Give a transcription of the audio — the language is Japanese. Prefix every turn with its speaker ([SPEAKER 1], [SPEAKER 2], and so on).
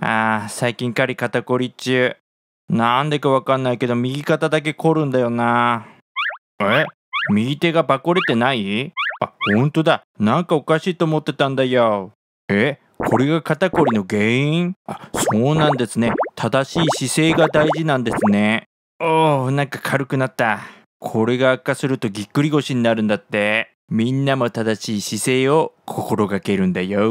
[SPEAKER 1] ああ、最近狩り肩こり中。なんでかわかんないけど、右肩だけ凝るんだよな。え右手がバコれてないあ、ほんとだ。なんかおかしいと思ってたんだよ。えこれが肩こりの原因あ、そうなんですね。正しい姿勢が大事なんですね。おお、なんか軽くなった。これが悪化するとぎっくり腰になるんだって。みんなも正しい姿勢を心がけるんだよ。